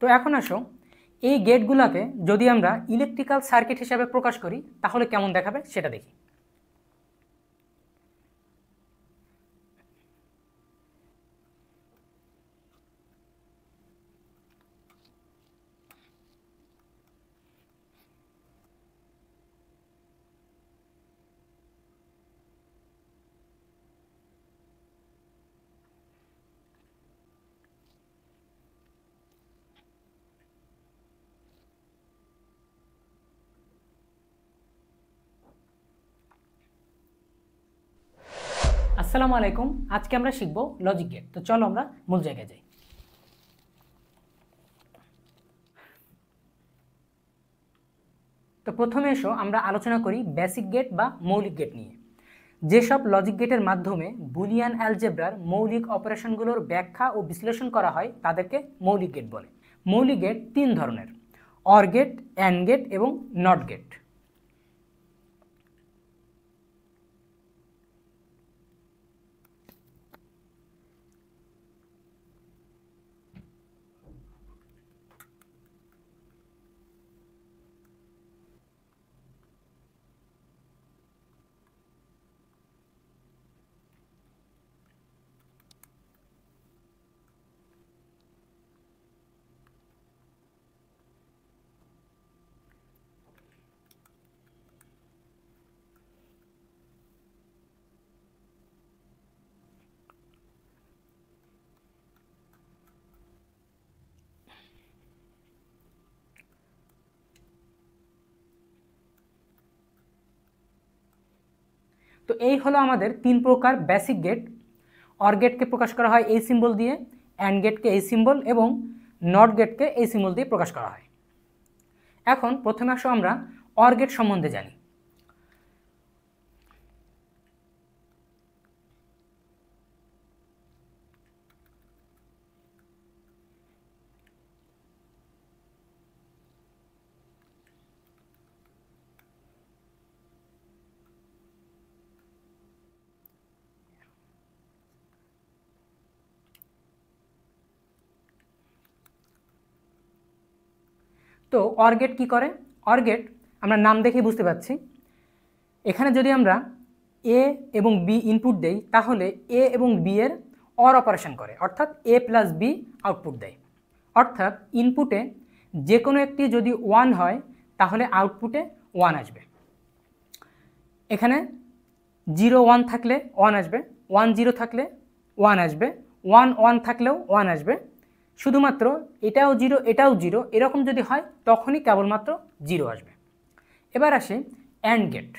তো এখন আসো এই গেটগুলোকে যদি আমরা ইলেকট্রিক্যাল সার্কিট হিসাবে প্রকাশ করি তাহলে কেমন দেখাবে সেটা দেখি আসসালামু আলাইকুম আজকে আমরা শিখব লজিক গেট তো চলো আমরা মূল জায়গায় যাই তো প্রথমে এসো আমরা আলোচনা করি বেসিক গেট বা মৌলিক গেট নিয়ে যেসব লজিক গেটের মাধ্যমে বুলিয়ান অ্যালজেব্রার মৌলিক অপারেশনগুলোর ব্যাখ্যা ও বিশ্লেষণ করা হয় তাদেরকে মৌলিক গেট বলে মৌলিক গেট তিন ধরনের অর গেট অ্যান্ড গেট এবং নট গেট তো এই হলো আমাদের তিন প্রকার বেসিক গেট অর গেটকে প্রকাশ করা হয় এই সিম্বল দিয়ে অ্যান্ড গেটকে এই সিম্বল এবং নট গেটকে এই সিম্বল দিয়ে প্রকাশ করা হয় এখন প্রথমে আসো আমরা অর গেট সম্বন্ধে জানি তো অর্গেট কি করে অর্গেট আমরা নাম দেখেই বুঝতে পারছি এখানে যদি আমরা এ এবং বি ইনপুট দেই তাহলে এ এবং বি এর অর অপারেশন করে অর্থাৎ এ প্লাস বি আউটপুট দেয় অর্থাৎ ইনপুটে যে কোনো একটি যদি ওয়ান হয় তাহলে আউটপুটে ওয়ান আসবে এখানে জিরো ওয়ান থাকলে ওয়ান আসবে ওয়ান জিরো থাকলে ওয়ান আসবে ওয়ান ওয়ান থাকলেও ওয়ান আসবে শুধুমাত্র এটাও জিরো এটাও জিরো এরকম যদি হয় তখনই কেবলমাত্র জিরো আসবে এবার আসে অ্যান্ড গেট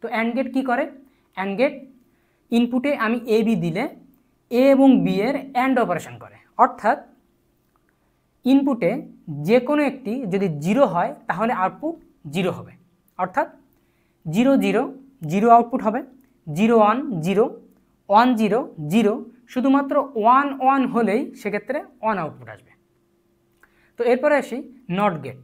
তো অ্যান্ড গেট কী করে অ্যান্ড গেট ইনপুটে আমি এ বি দিলে এ এবং বি এর অ্যান্ড অপারেশন করে অর্থাৎ ইনপুটে যে কোনো একটি যদি জিরো হয় তাহলে আউটপুট জিরো হবে অর্থাৎ জিরো জিরো জিরো আউটপুট হবে zero one zero one zero zero শুধুমাত্র ওয়ান ওয়ান হলেই সেক্ষেত্রে ওয়ান আউটপুট আসবে তো এরপরে আসি নট গেট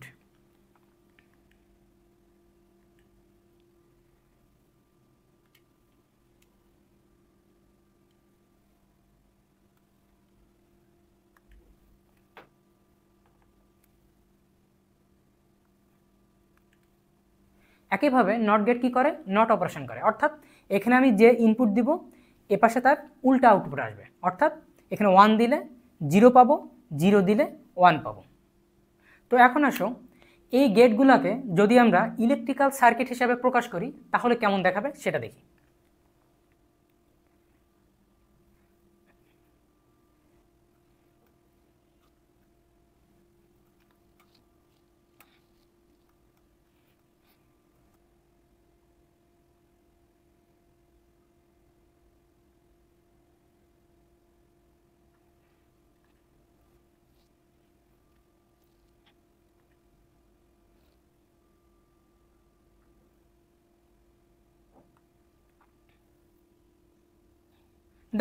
একইভাবে নট গেট কী করে নট অপারেশন করে অর্থাৎ এখানে আমি যে ইনপুট দিব এপাশে তার উল্টা আউটপুট আসবে অর্থাৎ এখানে ওয়ান দিলে জিরো পাবো জিরো দিলে ওয়ান পাবো তো এখন আসো এই গেটগুলোকে যদি আমরা ইলেকট্রিক্যাল সার্কিট হিসাবে প্রকাশ করি তাহলে কেমন দেখাবে সেটা দেখি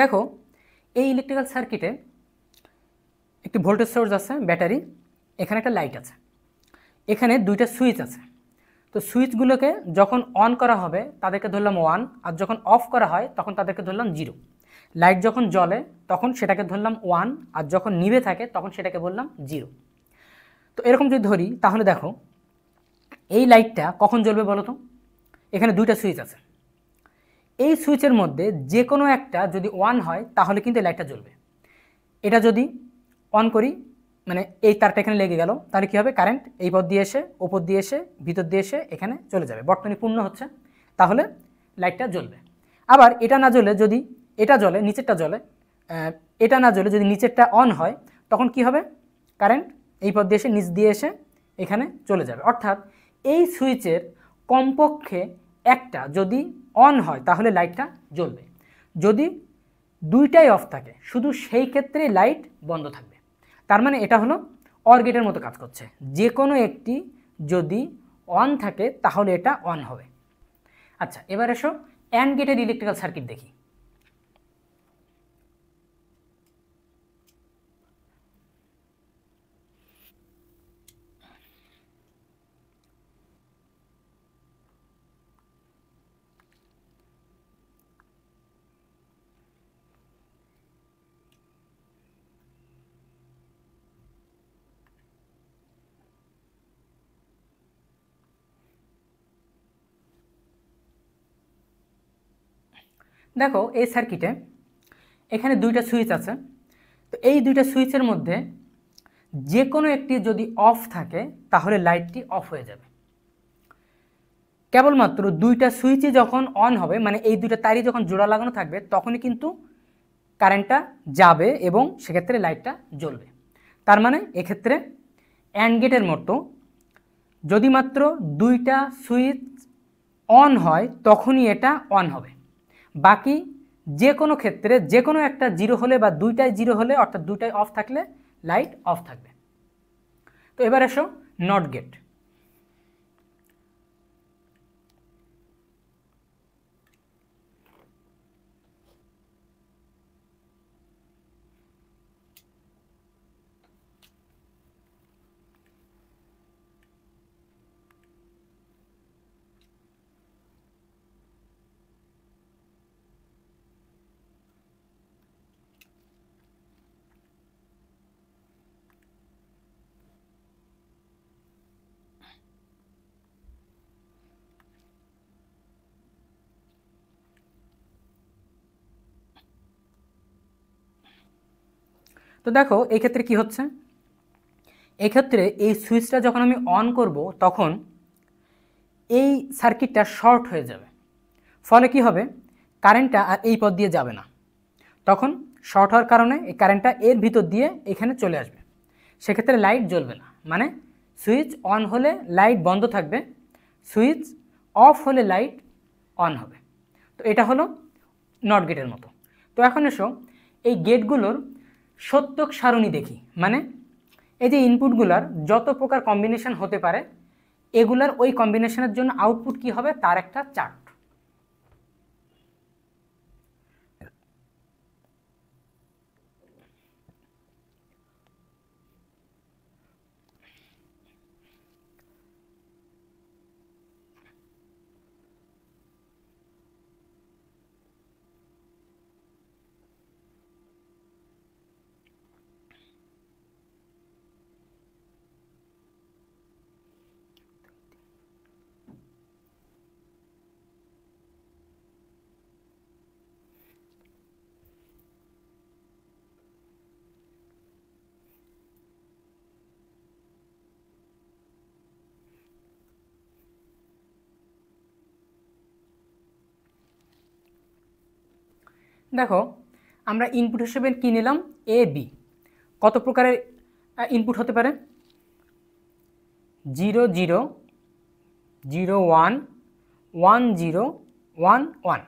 দেখো এই ইলেকট্রিক্যাল সার্কিটে একটি ভোল্টেজ সোর্স আছে ব্যাটারি এখানে একটা লাইট আছে এখানে দুইটা সুইচ আছে তো সুইচগুলোকে যখন অন করা হবে তাদেরকে ধরলাম ওয়ান আর যখন অফ করা হয় তখন তাদেরকে ধরলাম জিরো লাইট যখন জ্বলে তখন সেটাকে ধরলাম ওয়ান আর যখন নিভে থাকে তখন সেটাকে বললাম জিরো তো এরকম যদি ধরি তাহলে দেখো এই লাইটটা কখন জ্বলবে বলো তো এখানে দুইটা সুইচ আছে এই সুইচের মধ্যে যে কোনো একটা যদি ওয়ান হয় তাহলে কিন্তু লাইটটা জ্বলবে এটা যদি অন করি মানে এই তারটা এখানে লেগে গেল তাহলে কী হবে কারেন্ট এই পথ দিয়ে এসে ওপর দিয়ে এসে ভিতর দিয়ে এসে এখানে চলে যাবে বর্তমানে পূর্ণ হচ্ছে তাহলে লাইটটা জ্বলবে আবার এটা না জ্বলে যদি এটা জ্বলে নিচেরটা জ্বলে এটা না জ্বলে যদি নিচেরটা অন হয় তখন কি হবে কারেন্ট এই পথ দিয়ে এসে নিচ দিয়ে এসে এখানে চলে যাবে অর্থাৎ এই সুইচের কমপক্ষে একটা যদি অন হয় তাহলে লাইটটা জ্বলবে যদি দুইটাই অফ থাকে শুধু সেই ক্ষেত্রে লাইট বন্ধ থাকবে তার মানে এটা হলো অর গেটের মতো কাজ করছে যে কোনো একটি যদি অন থাকে তাহলে এটা অন হবে আচ্ছা এবার এসো অ্যান্ড গেটের ইলেকট্রিক্যাল সার্কিট দেখি দেখো এই সার্কিটে এখানে দুইটা সুইচ আছে তো এই দুইটা সুইচের মধ্যে যে কোনো একটি যদি অফ থাকে তাহলে লাইটটি অফ হয়ে যাবে কেবলমাত্র দুইটা সুইচই যখন অন হবে মানে এই দুইটা তারই যখন জোড়া লাগানো থাকবে তখনই কিন্তু কারেন্টটা যাবে এবং সেক্ষেত্রে লাইটটা জ্বলবে তার মানে এক্ষেত্রে অ্যান্ড গেটের মতো যদি মাত্র দুইটা সুইচ অন হয় তখনই এটা অন হবে বাকি যে কোনো ক্ষেত্রে যে কোনো একটা জিরো হলে বা দুইটাই জিরো হলে অর্থাৎ দুইটাই অফ থাকলে লাইট অফ থাকবে তো এবার এসো নট গেট তো দেখো এই ক্ষেত্রে কি হচ্ছে এক্ষেত্রে এই সুইচটা যখন আমি অন করব তখন এই সার্কিটটা শর্ট হয়ে যাবে ফলে কি হবে কারেন্টটা আর এই পথ দিয়ে যাবে না তখন শর্ট হওয়ার কারণে এই কারেন্টটা এর ভিতর দিয়ে এখানে চলে আসবে সেক্ষেত্রে লাইট জ্বলবে না মানে সুইচ অন হলে লাইট বন্ধ থাকবে সুইচ অফ হলে লাইট অন হবে তো এটা হলো নট গেটের মতো তো এখন এসো এই গেটগুলোর সত্যক সারণী দেখি মানে এই যে ইনপুটগুলার যত প্রকার কম্বিনেশান হতে পারে এগুলার ওই কম্বিনেশনের জন্য আউটপুট কি হবে তার একটা চার্ট দেখো আমরা ইনপুট হিসেবে কী নিলাম এ বি কত প্রকারের ইনপুট হতে পারে zero zero zero one one zero one one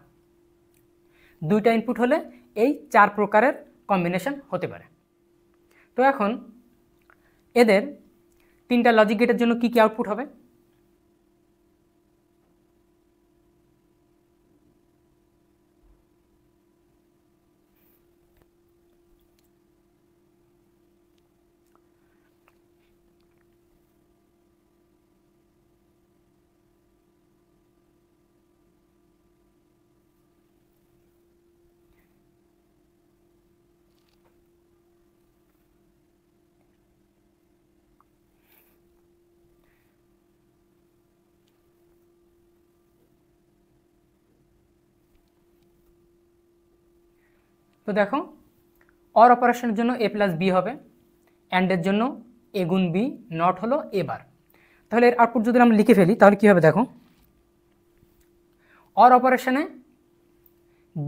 দুইটা ইনপুট হলে এই চার প্রকারের কম্বিনেশন হতে পারে তো এখন এদের তিনটা লজিক গেটের জন্য কি কি আউটপুট হবে তো দেখো অর অপারেশনের জন্য এ প্লাস বি হবে অ্যান্ডের জন্য এ গুণ বি নট হলো এবার তাহলে এর আউটপুট যদি আমরা লিখে ফেলি তাহলে কী হবে দেখো অর অপারেশনে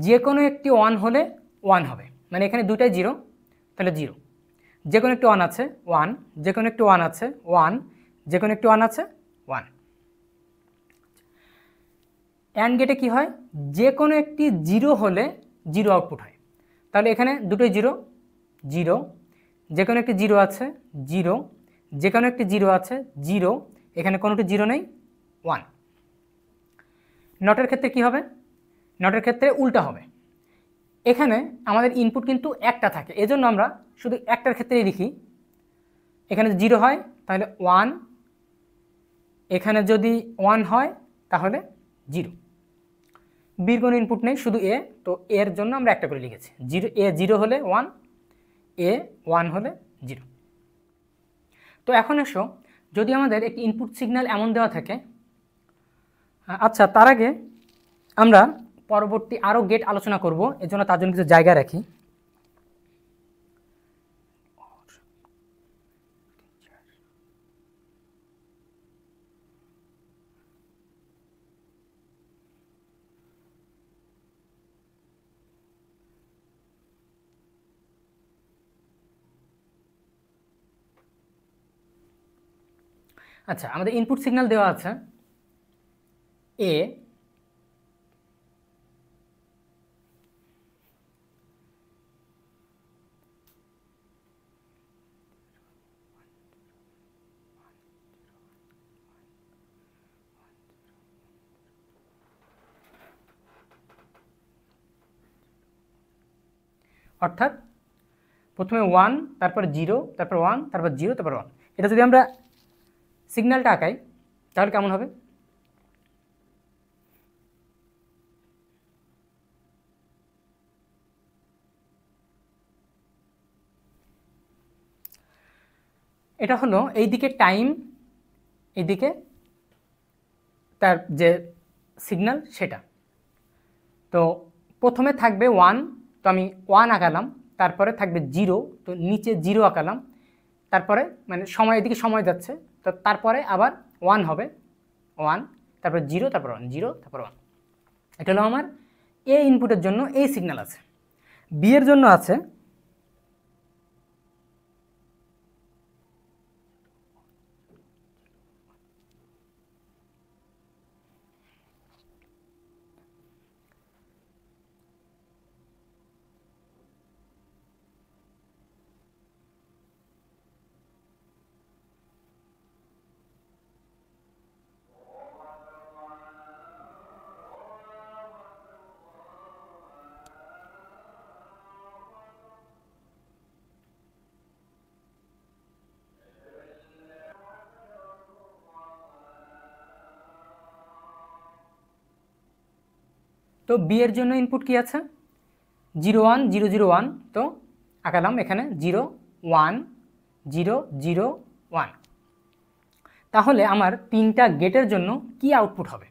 যে কোনো একটি ওয়ান হলে ওয়ান হবে মানে এখানে দুটাই জিরো তাহলে জিরো যে কোনো একটি ওয়ান আছে ওয়ান যে কোনো একটি ওয়ান আছে ওয়ান যে কোনো একটি ওয়ান আছে ওয়ান অ্যান্ড গেটে কি হয় যে কোনো একটি জিরো হলে জিরো আউটপুট হয় তাহলে এখানে দুটোই জিরো জিরো যে কোনো একটি জিরো আছে জিরো যে কোনো একটি জিরো আছে জিরো এখানে কোনোটি জিরো নেই ওয়ান নটের ক্ষেত্রে কি হবে নটের ক্ষেত্রে উল্টা হবে এখানে আমাদের ইনপুট কিন্তু একটা থাকে এজন্য আমরা শুধু একটার ক্ষেত্রেই লিখি এখানে জিরো হয় তাহলে ওয়ান এখানে যদি ওয়ান হয় তাহলে জিরো বীর কোনো ইনপুট নেই শুধু এ তো এর জন্য আমরা একটা করে লিখেছি জিরো এ জিরো হলে ওয়ান এ ওয়ান হলে জিরো তো এখন এসো যদি আমাদের একটি ইনপুট সিগন্যাল এমন দেওয়া থাকে আচ্ছা তার আগে আমরা পরবর্তী আরও গেট আলোচনা করব এর জন্য তার জন্য কিছু জায়গা রাখি আচ্ছা আমাদের ইনপুট সিগন্যাল দেওয়া আছে এ অর্থাৎ প্রথমে ওয়ান তারপর জিরো তারপর ওয়ান তারপর জিরো তারপর ওয়ান এটা যদি আমরা সিগন্যালটা আঁকাই তাহলে কেমন হবে এটা হলো এই দিকে টাইম এদিকে তার যে সিগন্যাল সেটা তো প্রথমে থাকবে ওয়ান তো আমি ওয়ান আঁকালাম তারপরে থাকবে জিরো তো নিচে জিরো আঁকালাম তারপরে মানে সময় এদিকে সময় যাচ্ছে তো তারপরে আবার ওয়ান হবে ওয়ান তারপর জিরো তারপর ওয়ান জিরো তারপর ওয়ান এটা হলো আমার এ ইনপুটের জন্য এই সিগন্যাল আছে বি এর জন্য আছে তো বি এর জন্য ইনপুট কি আছে zero one zero zero one তো আঁকালাম এখানে zero one zero zero one তাহলে আমার তিনটা গেটের জন্য কি আউটপুট হবে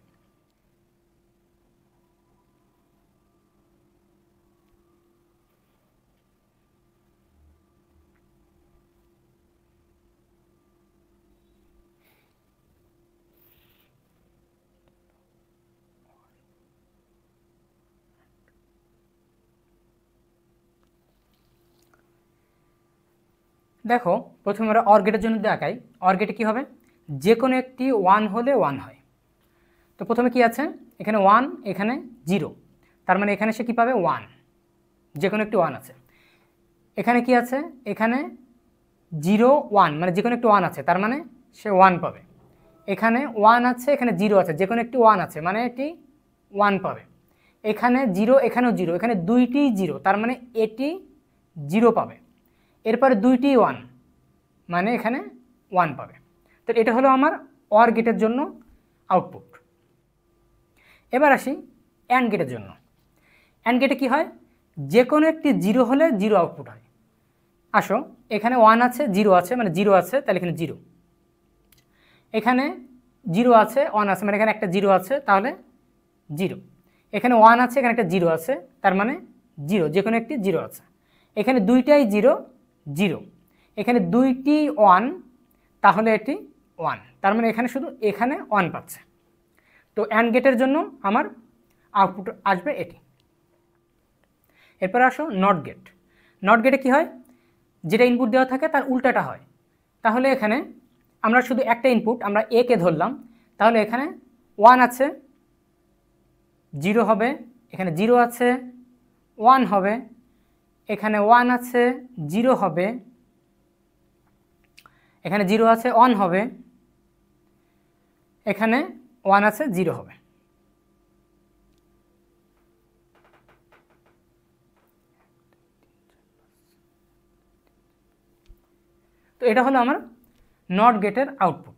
দেখো প্রথমে আমরা অর্গেটের জন্য দেখাই অর্গেটে কি হবে যে কোনো একটি ওয়ান হলে ওয়ান হয় তো প্রথমে কি আছে এখানে ওয়ান এখানে জিরো তার মানে এখানে সে কী পাবে ওয়ান যে কোনো একটি ওয়ান আছে এখানে কি আছে এখানে জিরো ওয়ান মানে যে কোনো একটি ওয়ান আছে তার মানে সে ওয়ান পাবে এখানে ওয়ান আছে এখানে জিরো আছে যে কোনো একটি ওয়ান আছে মানে এটি ওয়ান পাবে এখানে জিরো এখানেও জিরো এখানে দুইটি জিরো তার মানে এটি জিরো পাবে এরপর দুইটি ওয়ান মানে এখানে ওয়ান পাবে তো এটা হলো আমার অর গেটের জন্য আউটপুট এবার আসি অ্যান্ড গেটের জন্য অ্যান্ড গেটে কি হয় যে কোনো একটি জিরো হলে জিরো আউটপুট হয় আসো এখানে ওয়ান আছে জিরো আছে মানে জিরো আছে তাহলে এখানে জিরো এখানে জিরো আছে ওয়ান আছে মানে এখানে একটা জিরো আছে তাহলে জিরো এখানে ওয়ান আছে এখানে একটা জিরো আছে তার মানে জিরো যে কোনো একটি জিরো আছে এখানে দুইটাই জিরো জিরো এখানে দুইটি ওয়ান তাহলে এটি ওয়ান তার মানে এখানে শুধু এখানে ওয়ান পাচ্ছে তো অ্যান্ড গেটের জন্য আমার আউটপুট আসবে এটি এরপরে আসো নট গেট নট গেটে কী হয় যেটা ইনপুট দেওয়া থাকে তার উল্টাটা হয় তাহলে এখানে আমরা শুধু একটা ইনপুট আমরা একে ধরলাম তাহলে এখানে ওয়ান আছে জিরো হবে এখানে জিরো আছে ওয়ান হবে এখানে ওয়ান আছে জিরো হবে এখানে জিরো আছে অন হবে এখানে ওয়ান আছে জিরো হবে তো এটা হলো আমার নট গেটের আউটপুট